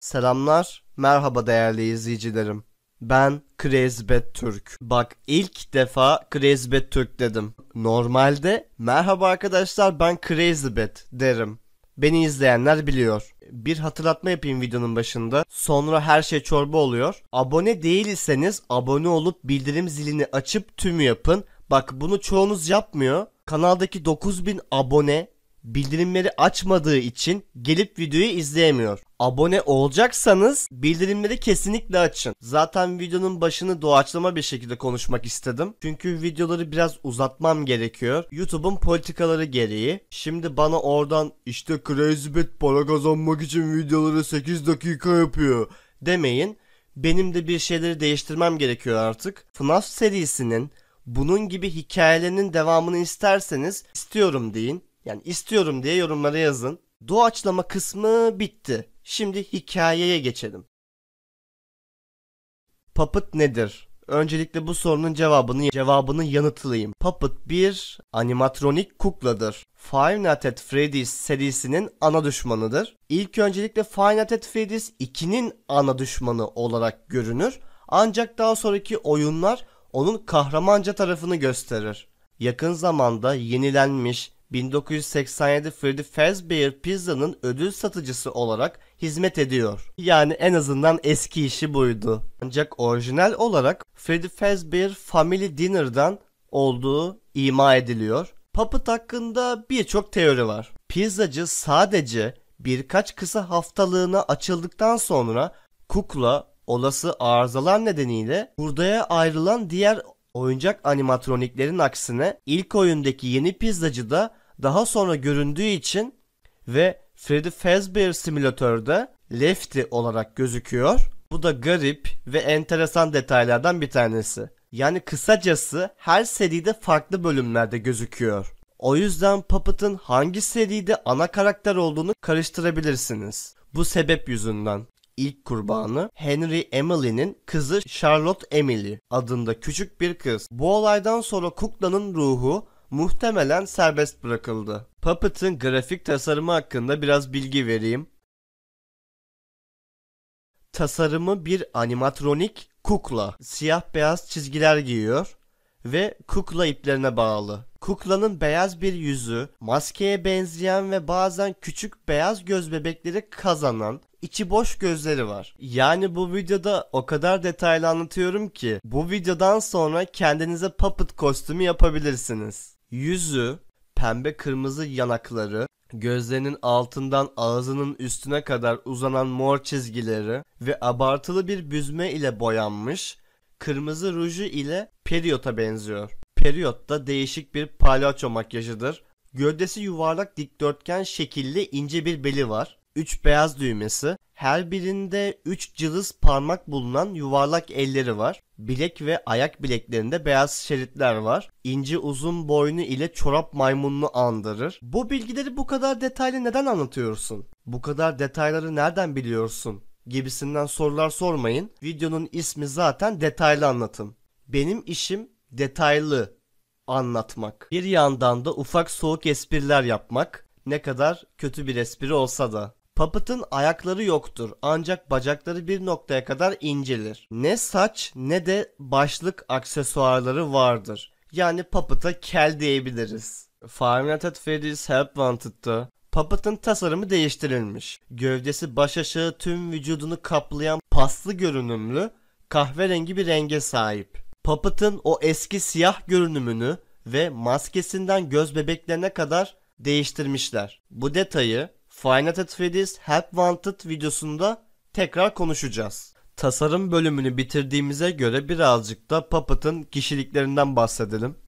Selamlar, merhaba değerli izleyicilerim. Ben Krezbet Türk. Bak ilk defa Krezbet Türk dedim. Normalde merhaba arkadaşlar ben Krezbet derim. Beni izleyenler biliyor. Bir hatırlatma yapayım videonun başında. Sonra her şey çorba oluyor. Abone değilseniz abone olup bildirim zilini açıp tümü yapın. Bak bunu çoğunuz yapmıyor. Kanaldaki 9000 abone bildirimleri açmadığı için gelip videoyu izleyemiyor. Abone olacaksanız bildirimleri kesinlikle açın. Zaten videonun başını doğaçlama bir şekilde konuşmak istedim. Çünkü videoları biraz uzatmam gerekiyor. YouTube'un politikaları gereği. Şimdi bana oradan işte CrazyBet para kazanmak için videoları 8 dakika yapıyor demeyin. Benim de bir şeyleri değiştirmem gerekiyor artık. FNAF serisinin bunun gibi hikayelerinin devamını isterseniz istiyorum deyin. Yani istiyorum diye yorumlara yazın. Doğaçlama kısmı bitti. Şimdi hikayeye geçelim. Puppet nedir? Öncelikle bu sorunun cevabını cevabını yanıtlayayım. Puppet bir animatronik kukladır. Five Nights at Freddy's serisinin ana düşmanıdır. İlk öncelikle Five Nights at Freddy's 2'nin ana düşmanı olarak görünür. Ancak daha sonraki oyunlar onun kahramanca tarafını gösterir. Yakın zamanda yenilenmiş 1987 Freddy Fazbear Pizza'nın ödül satıcısı olarak hizmet ediyor. Yani en azından eski işi buydu. Ancak orijinal olarak Freddy Fazbear Family Dinner'dan olduğu ima ediliyor. Puppet hakkında birçok teori var. Pizzacı sadece birkaç kısa haftalığına açıldıktan sonra kukla olası arızalar nedeniyle hurdaya ayrılan diğer Oyuncak animatroniklerin aksine ilk oyundaki yeni pizzacı da daha sonra göründüğü için ve Freddy Fazbear simülatörde Lefty olarak gözüküyor. Bu da garip ve enteresan detaylardan bir tanesi. Yani kısacası her seride farklı bölümlerde gözüküyor. O yüzden Puppet'ın hangi seride ana karakter olduğunu karıştırabilirsiniz. Bu sebep yüzünden ilk kurbanı Henry Emily'nin kızı Charlotte Emily adında küçük bir kız. Bu olaydan sonra Kukla'nın ruhu muhtemelen serbest bırakıldı. Puppet'ın grafik tasarımı hakkında biraz bilgi vereyim. Tasarımı bir animatronik kukla. Siyah beyaz çizgiler giyiyor ve kukla iplerine bağlı. Kuklanın beyaz bir yüzü, maskeye benzeyen ve bazen küçük beyaz göz bebekleri kazanan içi boş gözleri var. Yani bu videoda o kadar detaylı anlatıyorum ki bu videodan sonra kendinize puppet kostümü yapabilirsiniz. Yüzü, pembe kırmızı yanakları, gözlerinin altından ağzının üstüne kadar uzanan mor çizgileri ve abartılı bir büzme ile boyanmış kırmızı ruju ile periyota benziyor. Periyot da değişik bir palyaço makyajıdır. Gövdesi yuvarlak dikdörtgen şekilli ince bir beli var. 3 beyaz düğmesi, her birinde 3 cılız parmak bulunan yuvarlak elleri var. Bilek ve ayak bileklerinde beyaz şeritler var. İnce uzun boynu ile çorap maymununu andırır. Bu bilgileri bu kadar detaylı neden anlatıyorsun? Bu kadar detayları nereden biliyorsun? Gibisinden sorular sormayın. Videonun ismi zaten detaylı anlatım. Benim işim detaylı anlatmak. Bir yandan da ufak soğuk espriler yapmak. Ne kadar kötü bir espri olsa da. Puppet'ın ayakları yoktur ancak bacakları bir noktaya kadar incelir. Ne saç ne de başlık aksesuarları vardır. Yani Puppet'a kel diyebiliriz. Five Nights at Freddy's Help Wanted'da Puppet'ın tasarımı değiştirilmiş. Gövdesi baş aşağı tüm vücudunu kaplayan paslı görünümlü kahverengi bir renge sahip. Puppet'ın o eski siyah görünümünü ve maskesinden göz bebeklerine kadar değiştirmişler. Bu detayı Final Freddy's Help Wanted videosunda tekrar konuşacağız. Tasarım bölümünü bitirdiğimize göre birazcık da Puppet'ın kişiliklerinden bahsedelim.